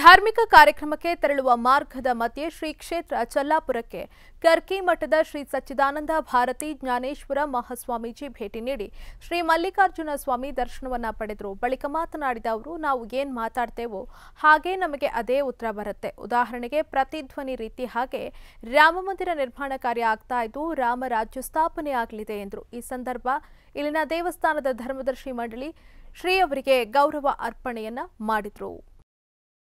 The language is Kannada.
ಧಾರ್ಮಿಕ ಕಾರ್ಯಕ್ರಮಕ್ಕೆ ತೆರಳುವ ಮಾರ್ಗದ ಮಧ್ಯೆ ಶ್ರೀ ಕ್ಷೇತ್ರ ಚಲ್ಲಾಪುರಕ್ಕೆ ಕರ್ಕಿ ಮಠದ ಶ್ರೀ ಸಚ್ಚಿದಾನಂದ ಭಾರತಿ ಜ್ಞಾನೇಶ್ವರ ಮಹಾಸ್ವಾಮೀಜಿ ಭೇಟಿ ನೀಡಿ ಶ್ರೀ ಮಲ್ಲಿಕಾರ್ಜುನ ಸ್ವಾಮಿ ದರ್ಶನವನ್ನ ಪಡೆದರು ಬಳಿಕ ಮಾತನಾಡಿದ ಅವರು ನಾವು ಏನು ಮಾತಾಡ್ತೇವೋ ಹಾಗೆ ನಮಗೆ ಅದೇ ಉತ್ತರ ಬರುತ್ತೆ ಉದಾಹರಣೆಗೆ ಪ್ರತಿಧ್ವನಿ ರೀತಿ ಹಾಗೆ ರಾಮ ಮಂದಿರ ನಿರ್ಮಾಣ ಕಾರ್ಯ ಆಗ್ತಾ ಇದ್ದು ರಾಮ ರಾಜ್ಯ ಸ್ಥಾಪನೆ ಆಗಲಿದೆ ಎಂದರು ಈ ಸಂದರ್ಭ ಇಲ್ಲಿನ ದೇವಸ್ಥಾನದ ಧರ್ಮದರ್ಶಿ ಮಂಡಳಿ ಶ್ರೀ ಅವರಿಗೆ ಗೌರವ ಅರ್ಪಣೆಯನ್ನ ಮಾಡಿದ್ರು